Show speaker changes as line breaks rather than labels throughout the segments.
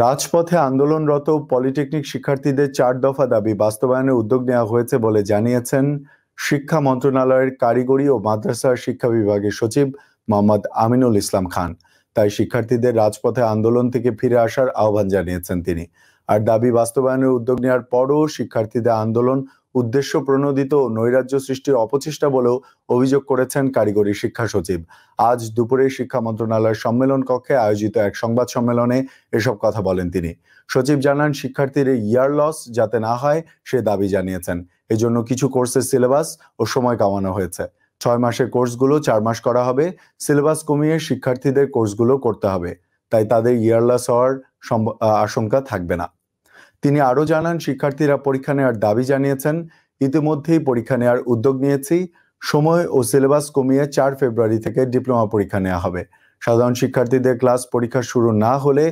রাজপথে আন্দোলনরত পলিটেকনিক শিক্ষার্থীদের চার দফা দাবি বাস্তবায়নের উদ্যোগ নেওয়া হয়েছে বলে জানিয়েছেন শিক্ষা মন্ত্রণালয়ের কারিগরি ও মাদ্রাসা শিক্ষা বিভাগের সচিব মোহাম্মদ আমিনুল ইসলাম খান তাই শিক্ষার্থীদের রাজপথে আন্দোলন থেকে ফিরে আসার আহ্বান জানিয়েছেন তিনি আর দাবি বাস্তবায়নের উদ্যোগ নেওয়ার পরও শিক্ষার্থীদের আন্দোলন উদ্দেশ্য প্রণোদিত নৈরাজ্য সৃষ্টির অপচেষ্টা বলেও অভিযোগ করেছেন কারিগরি শিক্ষা সচিব আজ দুপুরে শিক্ষা মন্ত্রণালয়ের সম্মেলন কক্ষে আয়োজিত এক সংবাদ সম্মেলনে এসব কথা বলেন তিনি সচিব জানান শিক্ষার্থীর ইয়ার লস যাতে না হয় সে দাবি জানিয়েছেন এজন্য কিছু কোর্সের সিলেবাস ও সময় কামানো হয়েছে ছয় মাসের কোর্সগুলো চার মাস করা হবে সিলেবাস কমিয়ে শিক্ষার্থীদের কোর্সগুলো করতে হবে তাই তাদের ইয়ারলাস হওয়ার আশঙ্কা থাকবে না তিনি আরও জানান শিক্ষার্থীরা পরীক্ষা নেওয়ার দাবি জানিয়েছেন ইতিমধ্যেই পরীক্ষা নেওয়ার উদ্যোগ নিয়েছি সময় ও সিলেবাস কমিয়ে চার ফেব্রুয়ারি থেকে ডিপ্লোমা পরীক্ষা নেওয়া হবে সাধারণ শিক্ষার্থীদের ক্লাস পরীক্ষা শুরু না হলে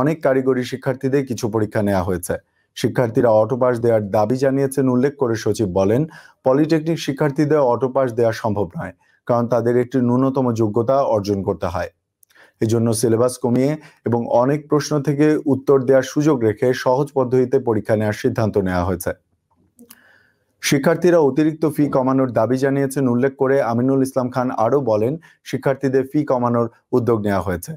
অনেক কারিগরি শিক্ষার্থীদের কিছু পরীক্ষা নেওয়া হয়েছে শিক্ষার্থীরা অটোপাস দেওয়ার দাবি জানিয়েছেন উল্লেখ করে সচিব বলেন পলিটেকনিক শিক্ষার্থীদের অটোপাস দেওয়া সম্ভব নয় কারণ তাদের একটি ন্যূনতম যোগ্যতা অর্জন করতে হয় এজন্য সিলেবাস কমিয়ে এবং অনেক প্রশ্ন থেকে উত্তর দেওয়ার সুযোগ রেখে সহজ পদ্ধতিতে পরীক্ষা নেওয়ার সিদ্ধান্ত নেওয়া হয়েছে শিক্ষার্থীরা অতিরিক্ত ফি কমানোর দাবি জানিয়েছেন উল্লেখ করে আমিনুল ইসলাম খান আরও বলেন শিক্ষার্থীদের ফি কমানোর উদ্যোগ নেওয়া হয়েছে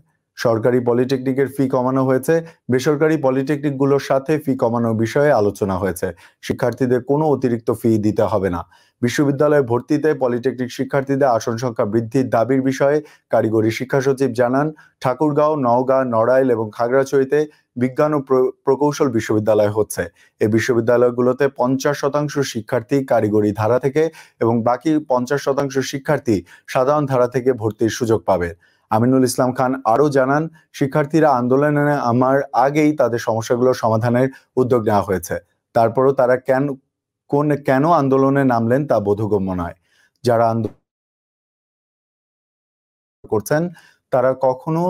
সরকারি পলিটেকনিকের ফি কমানো হয়েছে বেসরকারি পলিটেকনিকগুলোর সাথে ফি কমানোর বিষয়ে আলোচনা হয়েছে শিক্ষার্থীদের কোনো অতিরিক্ত ফি দিতে হবে না বিশ্ববিদ্যালয়ে ভর্তিতে পলিটেকনিক শিক্ষার্থীদের আসন সংখ্যা বৃদ্ধির দাবির বিষয়ে কারিগরি শিক্ষা সচিব জানান ঠাকুরগাঁও নওগাঁ নড়াইল এবং খাগড়াছড়িতে বিজ্ঞান ও প্রকৌশল বিশ্ববিদ্যালয় হচ্ছে এই বিশ্ববিদ্যালয়গুলোতে পঞ্চাশ শতাংশ শিক্ষার্থী কারিগরি ধারা থেকে এবং বাকি পঞ্চাশ শতাংশ শিক্ষার্থী সাধারণ ধারা থেকে ভর্তির সুযোগ পাবে আমিনুল ইসলাম খান আরও জানান শিক্ষার্থীরা আন্দোলনে আমার আগেই তাদের সমস্যাগুলো সমাধানের উদ্যোগ নেওয়া হয়েছে তারপরও তারা কেন কোন কেন আন্দোলনে নামলেন তা বোধগম্য নয় যারা আন্দোলন করছেন তারা কখনো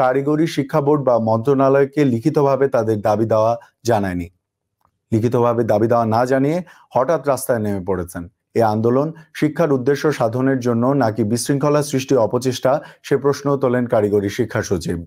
কারিগরি শিক্ষা বোর্ড বা মন্ত্রণালয়কে লিখিতভাবে তাদের দাবি দেওয়া জানায়নি লিখিতভাবে দাবি দেওয়া না জানিয়ে হঠাৎ রাস্তায় নেমে পড়েছেন এ আন্দোলন শিক্ষার উদ্দেশ্য সাধনের জন্য নাকি বিশৃঙ্খলা সৃষ্টি অপচেষ্টা সে প্রশ্ন তোলেন কারিগরি শিক্ষা সচিব